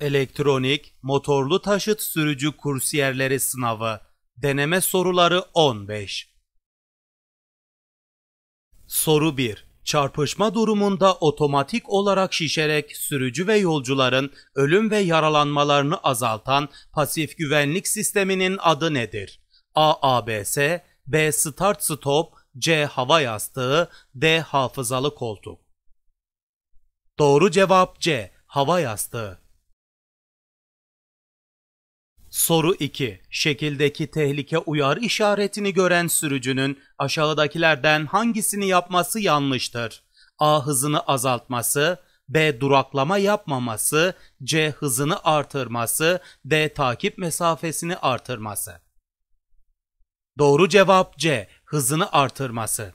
Elektronik Motorlu Taşıt Sürücü Kursiyerleri Sınavı Deneme Soruları 15 Soru 1 Çarpışma durumunda otomatik olarak şişerek sürücü ve yolcuların ölüm ve yaralanmalarını azaltan pasif güvenlik sisteminin adı nedir? A. ABS B. Start Stop C. Hava yastığı D. Hafızalı koltuk Doğru cevap C. Hava yastığı Soru 2. Şekildeki tehlike uyarı işaretini gören sürücünün aşağıdakilerden hangisini yapması yanlıştır? A. Hızını azaltması, B. Duraklama yapmaması, C. Hızını artırması, D. Takip mesafesini artırması. Doğru cevap C. Hızını artırması.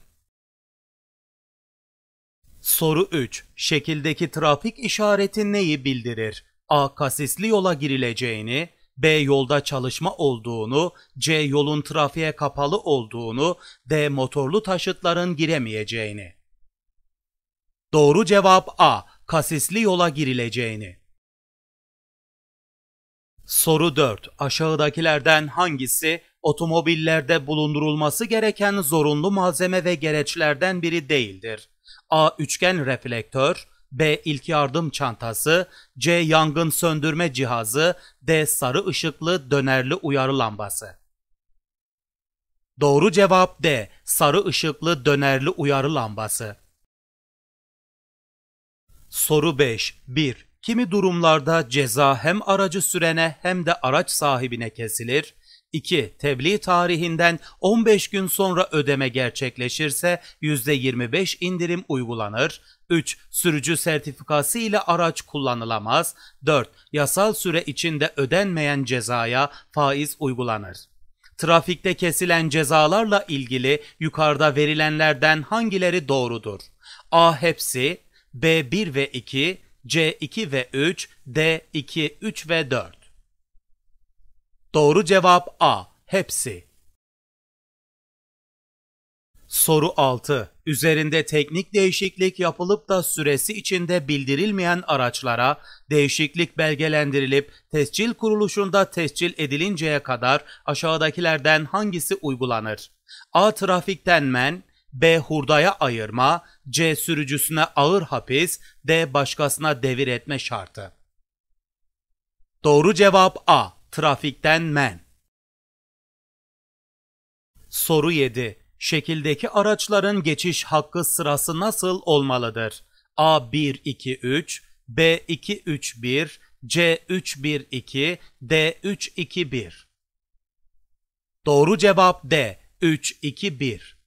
Soru 3. Şekildeki trafik işareti neyi bildirir? A. Kasisli yola girileceğini, B yolda çalışma olduğunu, C yolun trafiğe kapalı olduğunu, D motorlu taşıtların giremeyeceğini. Doğru cevap A. Kasisli yola girileceğini. Soru 4. Aşağıdakilerden hangisi otomobillerde bulundurulması gereken zorunlu malzeme ve gereçlerden biri değildir? A. Üçgen reflektör B. İlk yardım çantası, C. Yangın söndürme cihazı, D. Sarı ışıklı dönerli uyarı lambası. Doğru cevap D. Sarı ışıklı dönerli uyarı lambası. Soru 5. 1. Kimi durumlarda ceza hem aracı sürene hem de araç sahibine kesilir. 2. Tebliğ tarihinden 15 gün sonra ödeme gerçekleşirse %25 indirim uygulanır. 3. Sürücü sertifikası ile araç kullanılamaz. 4. Yasal süre içinde ödenmeyen cezaya faiz uygulanır. Trafikte kesilen cezalarla ilgili yukarıda verilenlerden hangileri doğrudur? A hepsi, B 1 ve 2, C 2 ve 3, D 2, 3 ve 4. Doğru cevap A. Hepsi. Soru 6 üzerinde teknik değişiklik yapılıp da süresi içinde bildirilmeyen araçlara değişiklik belgelendirilip tescil kuruluşunda tescil edilinceye kadar aşağıdakilerden hangisi uygulanır? A. Trafikten men, B. Hurdaya ayırma, C. Sürücüsüne ağır hapis, D. Başkasına devir etme şartı. Doğru cevap A. Trafikten men. Soru 7 şekildeki araçların geçiş hakkı sırası nasıl olmalıdır? a 1 2 3, b 2 3 1, c 3 1 2, d 3 2 1. Doğru cevap D. 3 2 1.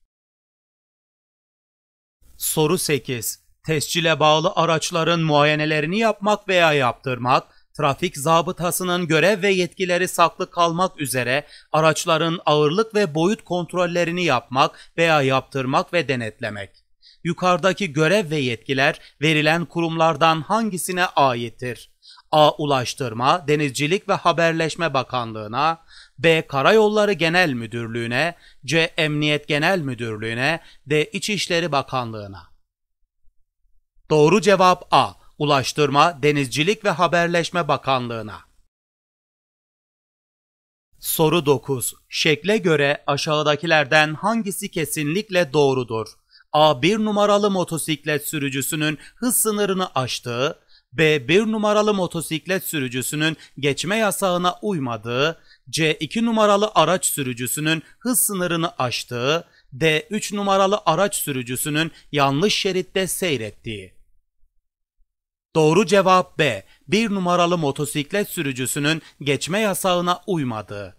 Soru 8. Tescile bağlı araçların muayenelerini yapmak veya yaptırmak, Trafik zabıtasının görev ve yetkileri saklı kalmak üzere araçların ağırlık ve boyut kontrollerini yapmak veya yaptırmak ve denetlemek. Yukarıdaki görev ve yetkiler verilen kurumlardan hangisine aittir? A. Ulaştırma, Denizcilik ve Haberleşme Bakanlığı'na, B. Karayolları Genel Müdürlüğü'ne, C. Emniyet Genel Müdürlüğü'ne, D. İçişleri Bakanlığı'na. Doğru cevap A. Ulaştırma, Denizcilik ve Haberleşme Bakanlığı'na. Soru 9. Şekle göre aşağıdakilerden hangisi kesinlikle doğrudur? A. 1 numaralı motosiklet sürücüsünün hız sınırını aştığı, B. 1 numaralı motosiklet sürücüsünün geçme yasağına uymadığı, C. 2 numaralı araç sürücüsünün hız sınırını aştığı, D. 3 numaralı araç sürücüsünün yanlış şeritte seyrettiği. Doğru cevap B. Bir numaralı motosiklet sürücüsünün geçme yasağına uymadı.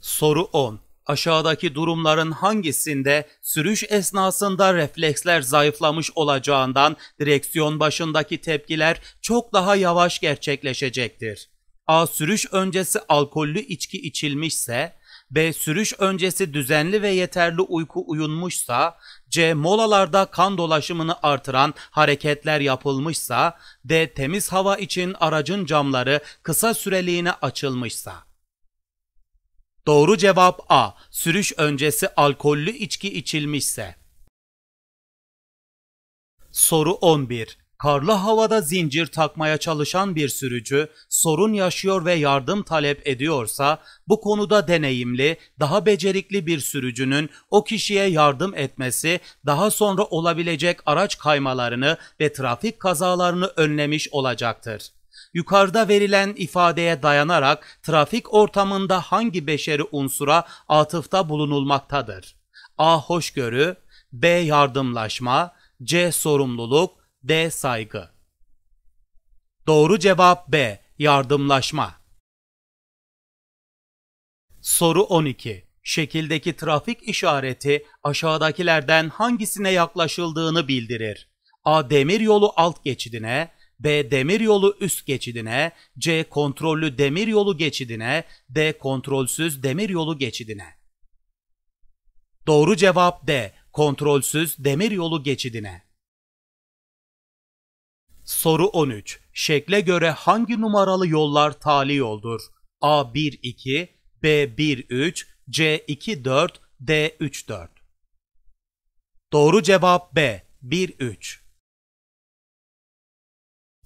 Soru 10. Aşağıdaki durumların hangisinde sürüş esnasında refleksler zayıflamış olacağından direksiyon başındaki tepkiler çok daha yavaş gerçekleşecektir? A. Sürüş öncesi alkollü içki içilmişse, B. Sürüş öncesi düzenli ve yeterli uyku uyunmuşsa, C. Molalarda kan dolaşımını artıran hareketler yapılmışsa, D. Temiz hava için aracın camları kısa süreliğine açılmışsa. Doğru cevap A. Sürüş öncesi alkollü içki içilmişse. Soru 11. Karlı havada zincir takmaya çalışan bir sürücü sorun yaşıyor ve yardım talep ediyorsa bu konuda deneyimli, daha becerikli bir sürücünün o kişiye yardım etmesi daha sonra olabilecek araç kaymalarını ve trafik kazalarını önlemiş olacaktır. Yukarıda verilen ifadeye dayanarak trafik ortamında hangi beşeri unsura atıfta bulunulmaktadır? A. Hoşgörü B. Yardımlaşma C. Sorumluluk D. Saygı Doğru cevap B. Yardımlaşma Soru 12. Şekildeki trafik işareti aşağıdakilerden hangisine yaklaşıldığını bildirir. A. Demiryolu alt geçidine, B. Demiryolu üst geçidine, C. Kontrollü demiryolu geçidine, D. Kontrolsüz demiryolu geçidine. Doğru cevap D. Kontrolsüz demiryolu geçidine. Soru 13. Şekle göre hangi numaralı yollar tali oldur? a 2, b 1 3, c 2 4, d 3 4. Doğru cevap B. 1 3.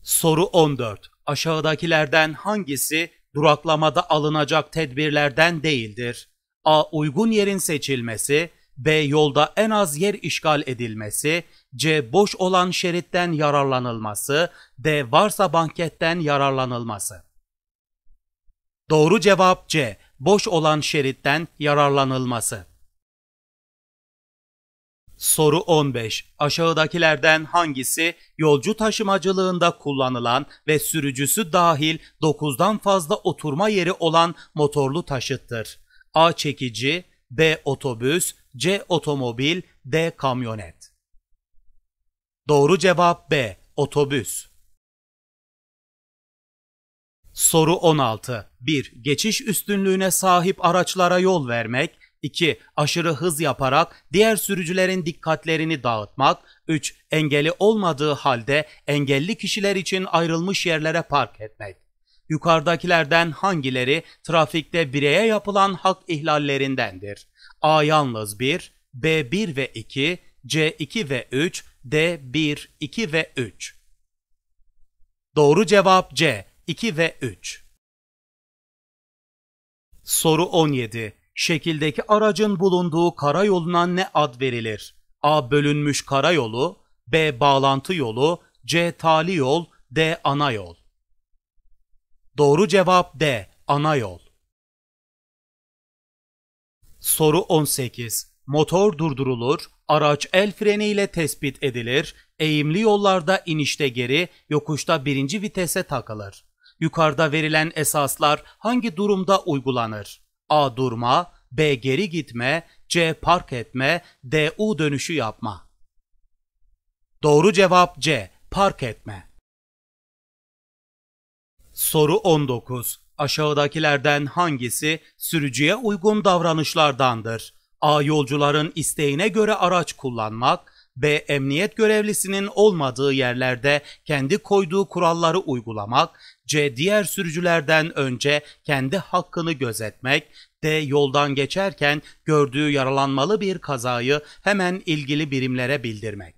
Soru 14. Aşağıdakilerden hangisi duraklamada alınacak tedbirlerden değildir? A. Uygun yerin seçilmesi, B. Yolda en az yer işgal edilmesi, C. Boş olan şeritten yararlanılması, D. Varsa banketten yararlanılması. Doğru cevap C. Boş olan şeritten yararlanılması. Soru 15. Aşağıdakilerden hangisi yolcu taşımacılığında kullanılan ve sürücüsü dahil 9'dan fazla oturma yeri olan motorlu taşıttır? A. Çekici, B. Otobüs C. Otomobil D. Kamyonet Doğru cevap B. Otobüs Soru 16. 1. Geçiş üstünlüğüne sahip araçlara yol vermek. 2. Aşırı hız yaparak diğer sürücülerin dikkatlerini dağıtmak. 3. Engeli olmadığı halde engelli kişiler için ayrılmış yerlere park etmek. Yukarıdakilerden hangileri trafikte bireye yapılan hak ihlallerindendir? A yalnız 1, B 1 ve 2, C 2 ve 3, D 1, 2 ve 3. Doğru cevap C 2 ve 3. Soru 17. Şekildeki aracın bulunduğu karayoluna ne ad verilir? A. Bölünmüş karayolu, B. Bağlantı yolu, C. Tali yol, D. Ana yol. Doğru cevap D. Ana yol. Soru 18. Motor durdurulur, araç el freniyle tespit edilir, eğimli yollarda inişte geri, yokuşta birinci vitese takılır. Yukarıda verilen esaslar hangi durumda uygulanır? A. Durma, B. Geri gitme, C. Park etme, D. U dönüşü yapma. Doğru cevap C. Park etme. Soru 19. Aşağıdakilerden hangisi sürücüye uygun davranışlardandır? A. Yolcuların isteğine göre araç kullanmak, B. Emniyet görevlisinin olmadığı yerlerde kendi koyduğu kuralları uygulamak, C. Diğer sürücülerden önce kendi hakkını gözetmek, D. Yoldan geçerken gördüğü yaralanmalı bir kazayı hemen ilgili birimlere bildirmek.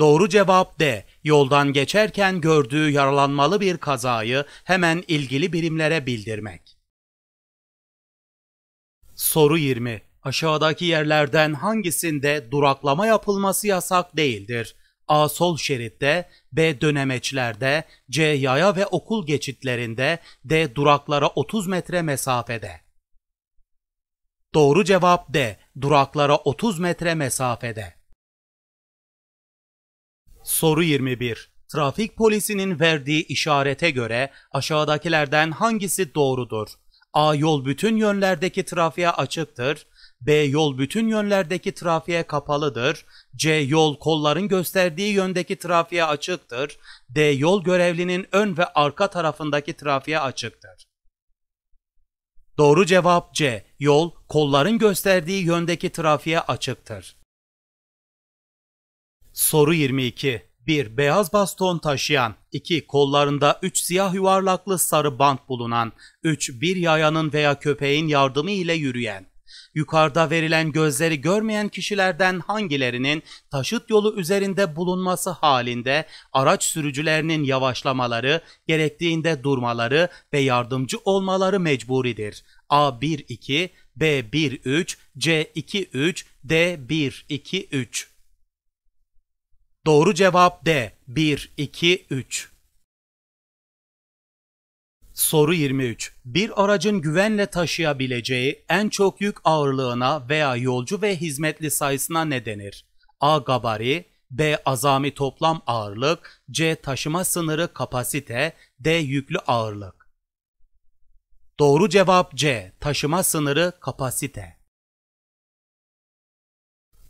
Doğru cevap D. Yoldan geçerken gördüğü yaralanmalı bir kazayı hemen ilgili birimlere bildirmek. Soru 20. Aşağıdaki yerlerden hangisinde duraklama yapılması yasak değildir? A. Sol şeritte, B. Dönemeçlerde, C. Yaya ve okul geçitlerinde, D. Duraklara 30 metre mesafede. Doğru cevap D. Duraklara 30 metre mesafede. Soru 21. Trafik polisinin verdiği işarete göre aşağıdakilerden hangisi doğrudur? A. Yol bütün yönlerdeki trafiğe açıktır. B. Yol bütün yönlerdeki trafiğe kapalıdır. C. Yol kolların gösterdiği yöndeki trafiğe açıktır. D. Yol görevlinin ön ve arka tarafındaki trafiğe açıktır. Doğru cevap C. Yol kolların gösterdiği yöndeki trafiğe açıktır. Soru 22. 1. beyaz baston taşıyan, 2. kollarında üç siyah yuvarlaklı sarı bant bulunan, 3. bir yayanın veya köpeğin yardımı ile yürüyen. Yukarıda verilen gözleri görmeyen kişilerden hangilerinin taşıt yolu üzerinde bulunması halinde araç sürücülerinin yavaşlamaları, gerektiğinde durmaları ve yardımcı olmaları mecburidir. A1-2, B1-3, C2-3, D1-2-3 Doğru cevap D. 1, 2, 3. Soru 23. Bir aracın güvenle taşıyabileceği en çok yük ağırlığına veya yolcu ve hizmetli sayısına ne denir? A. Gabari B. Azami toplam ağırlık C. Taşıma sınırı kapasite D. Yüklü ağırlık Doğru cevap C. Taşıma sınırı kapasite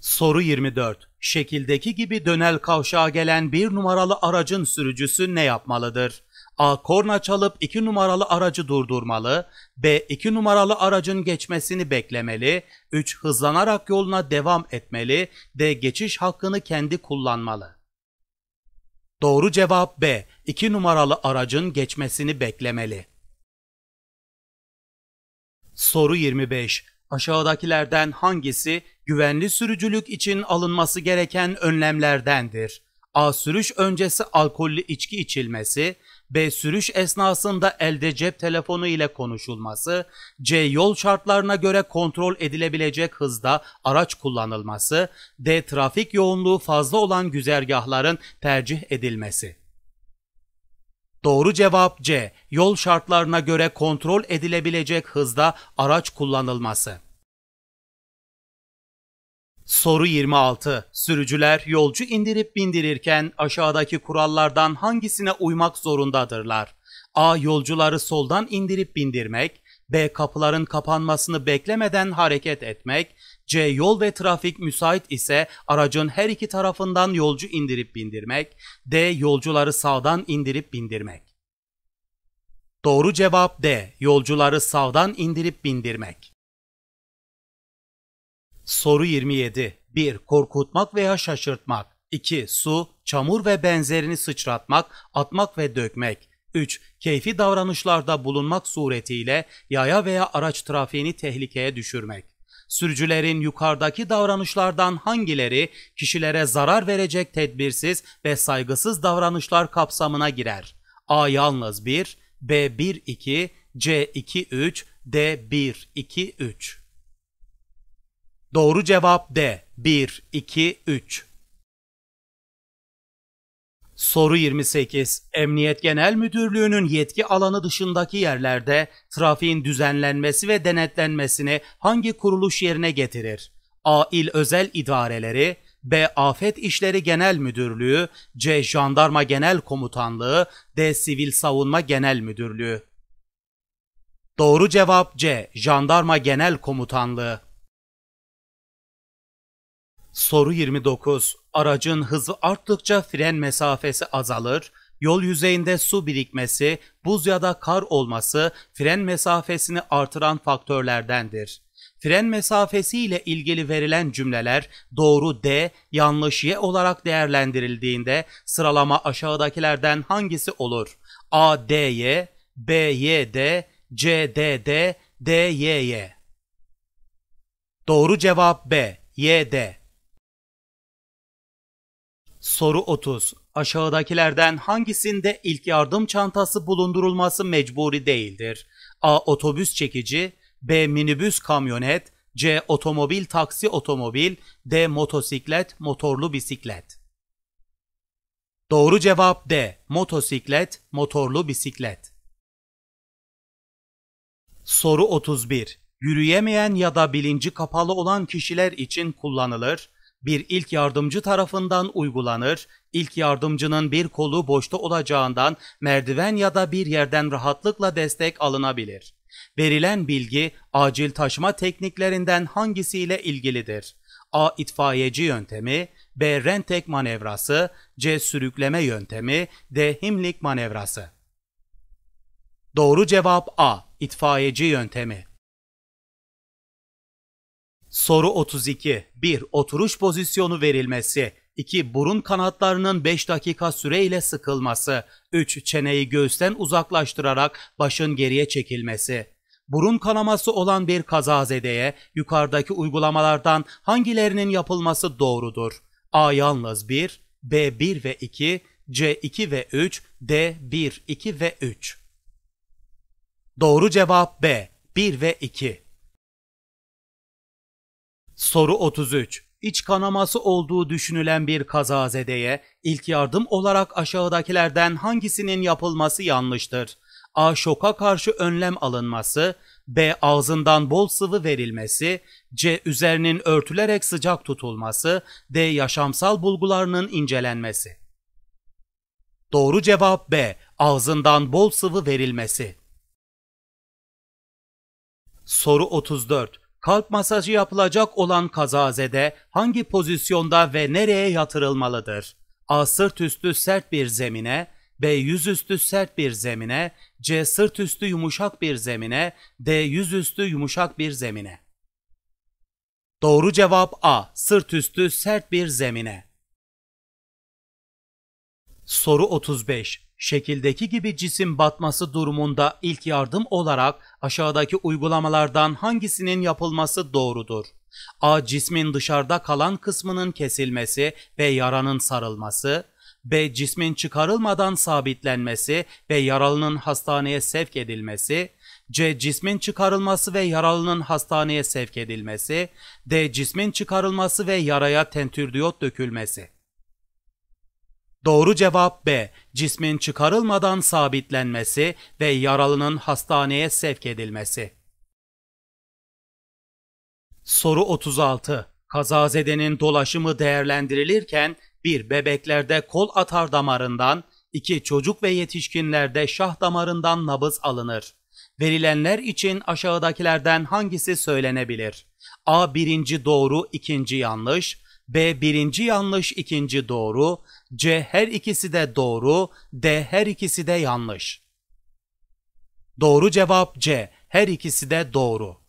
Soru 24. Şekildeki gibi dönel kavşağa gelen bir numaralı aracın sürücüsü ne yapmalıdır? A. Korna çalıp 2 numaralı aracı durdurmalı. B. 2 numaralı aracın geçmesini beklemeli. 3. Hızlanarak yoluna devam etmeli. D. Geçiş hakkını kendi kullanmalı. Doğru cevap B. 2 numaralı aracın geçmesini beklemeli. Soru 25. Aşağıdakilerden hangisi güvenli sürücülük için alınması gereken önlemlerdendir? A. Sürüş öncesi alkollü içki içilmesi, B. Sürüş esnasında elde cep telefonu ile konuşulması, C. Yol şartlarına göre kontrol edilebilecek hızda araç kullanılması, D. Trafik yoğunluğu fazla olan güzergahların tercih edilmesi. Doğru cevap C. Yol şartlarına göre kontrol edilebilecek hızda araç kullanılması. Soru 26. Sürücüler yolcu indirip bindirirken aşağıdaki kurallardan hangisine uymak zorundadırlar? A. Yolcuları soldan indirip bindirmek, B. Kapıların kapanmasını beklemeden hareket etmek, C yol ve trafik müsait ise aracın her iki tarafından yolcu indirip bindirmek, D yolcuları sağdan indirip bindirmek. Doğru cevap D. Yolcuları sağdan indirip bindirmek. Soru 27. 1. Korkutmak veya şaşırtmak. 2. Su, çamur ve benzerini sıçratmak, atmak ve dökmek. 3. Keyfi davranışlarda bulunmak suretiyle yaya veya araç trafiğini tehlikeye düşürmek. Sürücülerin yukarıdaki davranışlardan hangileri kişilere zarar verecek tedbirsiz ve saygısız davranışlar kapsamına girer? A yalnız 1, B 1 2, C 2 3, D 1 2 3. Doğru cevap D 1 2 3. Soru 28. Emniyet Genel Müdürlüğü'nün yetki alanı dışındaki yerlerde trafiğin düzenlenmesi ve denetlenmesini hangi kuruluş yerine getirir? A. İl Özel İdareleri, B. Afet İşleri Genel Müdürlüğü, C. Jandarma Genel Komutanlığı, D. Sivil Savunma Genel Müdürlüğü. Doğru cevap C. Jandarma Genel Komutanlığı. Soru 29. Aracın hızı arttıkça fren mesafesi azalır, yol yüzeyinde su birikmesi, buz ya da kar olması fren mesafesini artıran faktörlerdendir. Fren mesafesi ile ilgili verilen cümleler doğru D, yanlış Y olarak değerlendirildiğinde sıralama aşağıdakilerden hangisi olur? A, D, Y, B, Y, D, C, D, D, D, Y, Y. Doğru cevap B, Y, D. Soru 30. Aşağıdakilerden hangisinde ilk yardım çantası bulundurulması mecburi değildir? A. Otobüs çekici B. Minibüs kamyonet C. Otomobil taksi otomobil D. Motosiklet motorlu bisiklet Doğru cevap D. Motosiklet motorlu bisiklet Soru 31. Yürüyemeyen ya da bilinci kapalı olan kişiler için kullanılır bir ilk yardımcı tarafından uygulanır, İlk yardımcının bir kolu boşta olacağından merdiven ya da bir yerden rahatlıkla destek alınabilir. Verilen bilgi acil taşıma tekniklerinden hangisiyle ilgilidir? A. itfaiyeci yöntemi, B. Rentek manevrası, C. Sürükleme yöntemi, D. Himlik manevrası. Doğru cevap A. İtfaiyeci yöntemi. Soru 32. 1. Oturuş pozisyonu verilmesi. 2. Burun kanatlarının 5 dakika süreyle sıkılması. 3. Çeneyi göğüsten uzaklaştırarak başın geriye çekilmesi. Burun kanaması olan bir kazazedeye yukarıdaki uygulamalardan hangilerinin yapılması doğrudur? A yalnız 1, B 1 ve 2, C 2 ve 3, D 1, 2 ve 3. Doğru cevap B, 1 ve 2. Soru 33. İç kanaması olduğu düşünülen bir kazazedeye ilk yardım olarak aşağıdakilerden hangisinin yapılması yanlıştır? A. Şoka karşı önlem alınması, B. Ağzından bol sıvı verilmesi, C. Üzerinin örtülerek sıcak tutulması, D. Yaşamsal bulgularının incelenmesi. Doğru cevap B. Ağzından bol sıvı verilmesi. Soru 34. Kalp masajı yapılacak olan kazazede hangi pozisyonda ve nereye yatırılmalıdır? A. Sırt üstü sert bir zemine, B. Yüz üstü sert bir zemine, C. Sırt üstü yumuşak bir zemine, D. Yüz üstü yumuşak bir zemine. Doğru cevap A. Sırt üstü sert bir zemine. Soru 35. Şekildeki gibi cisim batması durumunda ilk yardım olarak aşağıdaki uygulamalardan hangisinin yapılması doğrudur? A. Cismin dışarıda kalan kısmının kesilmesi ve yaranın sarılması. B. Cismin çıkarılmadan sabitlenmesi ve yaralının hastaneye sevk edilmesi. C. Cismin çıkarılması ve yaralının hastaneye sevk edilmesi. D. Cismin çıkarılması ve yaraya tentürdiyot dökülmesi. Doğru cevap B. Cismin çıkarılmadan sabitlenmesi ve yaralının hastaneye sevk edilmesi. Soru 36. Kazazedenin dolaşımı değerlendirilirken bir bebeklerde kol atar damarından, iki çocuk ve yetişkinlerde şah damarından nabız alınır. Verilenler için aşağıdakilerden hangisi söylenebilir? A. Birinci doğru, ikinci yanlış. B. Birinci yanlış, ikinci doğru. C her ikisi de doğru, D her ikisi de yanlış. Doğru cevap C. Her ikisi de doğru.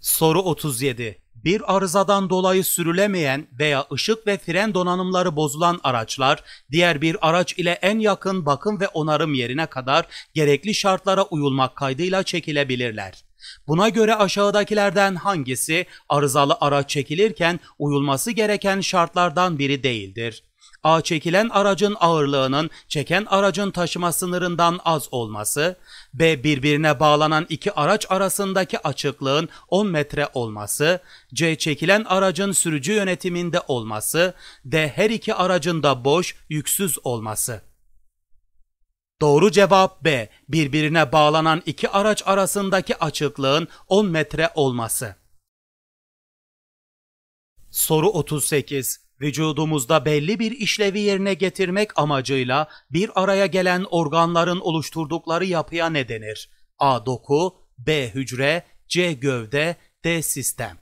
Soru 37. Bir arızadan dolayı sürülemeyen veya ışık ve fren donanımları bozulan araçlar, diğer bir araç ile en yakın bakım ve onarım yerine kadar gerekli şartlara uyulmak kaydıyla çekilebilirler. Buna göre aşağıdakilerden hangisi arızalı araç çekilirken uyulması gereken şartlardan biri değildir? A. Çekilen aracın ağırlığının çeken aracın taşıma sınırından az olması. B. Birbirine bağlanan iki araç arasındaki açıklığın 10 metre olması. C. Çekilen aracın sürücü yönetiminde olması. D. Her iki aracın da boş, yüksüz olması. Doğru cevap B. Birbirine bağlanan iki araç arasındaki açıklığın 10 metre olması. Soru 38. Vücudumuzda belli bir işlevi yerine getirmek amacıyla bir araya gelen organların oluşturdukları yapıya ne denir? A. Doku, B. Hücre, C. Gövde, D. Sistem.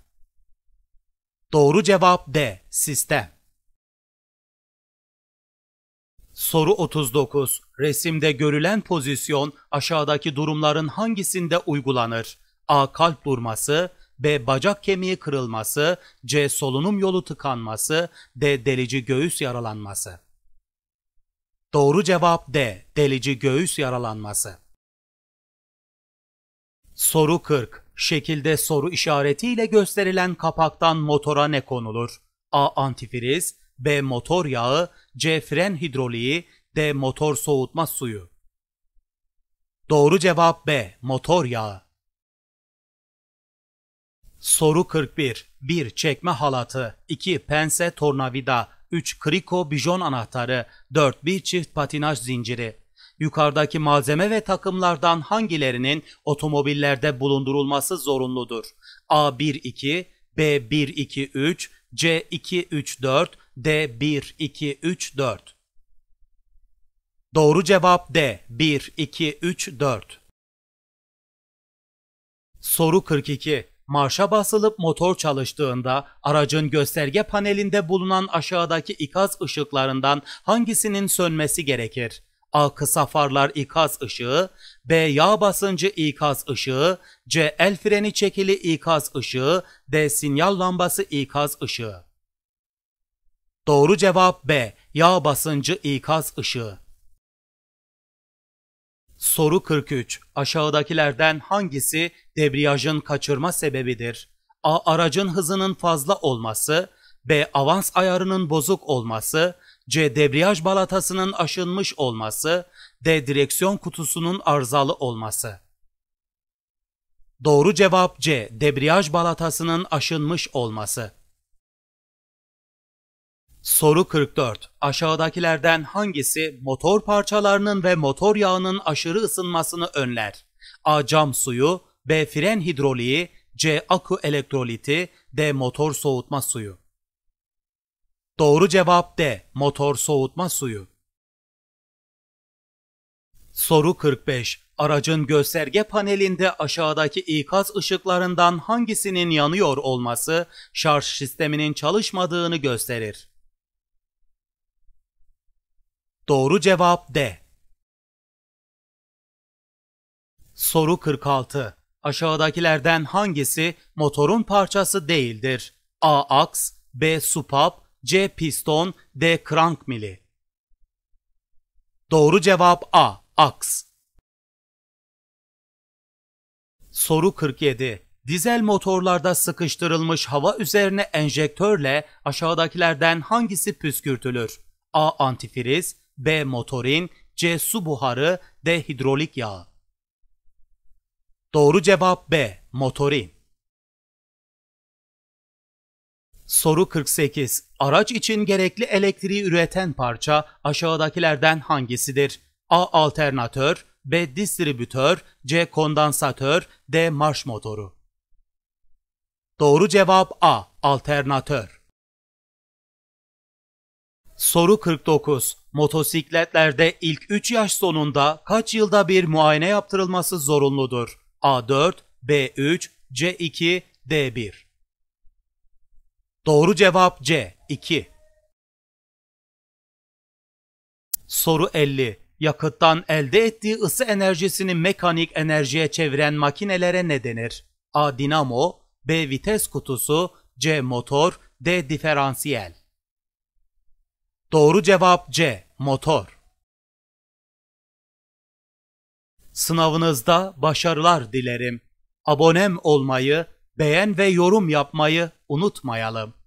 Doğru cevap D. Sistem. Soru 39. Resimde görülen pozisyon aşağıdaki durumların hangisinde uygulanır? A. Kalp durması, B. Bacak kemiği kırılması, C. Solunum yolu tıkanması, D. Delici göğüs yaralanması. Doğru cevap D. Delici göğüs yaralanması. Soru 40. Şekilde soru işaretiyle gösterilen kapaktan motora ne konulur? A. Antifriz, B. Motor yağı, C. Fren hidroliği, D. Motor soğutma suyu. Doğru cevap B. Motor yağı. Soru 41. 1. Çekme halatı. 2. Pense tornavida. 3. Kriko bijon anahtarı. 4. Bir çift patinaj zinciri. Yukarıdaki malzeme ve takımlardan hangilerinin otomobillerde bulundurulması zorunludur? A1-2, B1-2-3, C2-3-4, D 1 2 3 4. Doğru cevap D 1 2 3 4. Soru 42. Marşa basılıp motor çalıştığında aracın gösterge panelinde bulunan aşağıdaki ikaz ışıklarından hangisinin sönmesi gerekir? A. Kısa farlar ikaz ışığı, B. Yağ basıncı ikaz ışığı, C. El freni çekili ikaz ışığı, D. Sinyal lambası ikaz ışığı. Doğru cevap B. Yağ basıncı ikaz ışığı. Soru 43. Aşağıdakilerden hangisi debriyajın kaçırma sebebidir? A. Aracın hızının fazla olması, B. Avans ayarının bozuk olması, C. Debriyaj balatasının aşınmış olması, D. Direksiyon kutusunun arızalı olması. Doğru cevap C. Debriyaj balatasının aşınmış olması. Soru 44. Aşağıdakilerden hangisi motor parçalarının ve motor yağının aşırı ısınmasını önler? A. Cam suyu, B. Fren hidroliği, C. Akü elektroliti, D. Motor soğutma suyu. Doğru cevap D. Motor soğutma suyu. Soru 45. Aracın gösterge panelinde aşağıdaki ikaz ışıklarından hangisinin yanıyor olması şarj sisteminin çalışmadığını gösterir? Doğru cevap D. Soru 46. Aşağıdakilerden hangisi motorun parçası değildir? A. Aks B. Supap C. Piston D. Krank mili Doğru cevap A. Aks Soru 47. Dizel motorlarda sıkıştırılmış hava üzerine enjektörle aşağıdakilerden hangisi püskürtülür? A. Antifriz B. Motorin C. Su buharı D. Hidrolik yağı Doğru cevap B. Motorin Soru 48. Araç için gerekli elektriği üreten parça aşağıdakilerden hangisidir? A. Alternatör B. Distribütör C. Kondansatör D. Marş motoru Doğru cevap A. Alternatör Soru 49. Motosikletlerde ilk 3 yaş sonunda kaç yılda bir muayene yaptırılması zorunludur? A4, B3, C2, D1. Doğru cevap C. 2. Soru 50. Yakıttan elde ettiği ısı enerjisini mekanik enerjiye çeviren makinelere ne denir? A. Dinamo B. Vites kutusu C. Motor D. Diferansiyel Doğru cevap C. Motor. Sınavınızda başarılar dilerim. Abonem olmayı, beğen ve yorum yapmayı unutmayalım.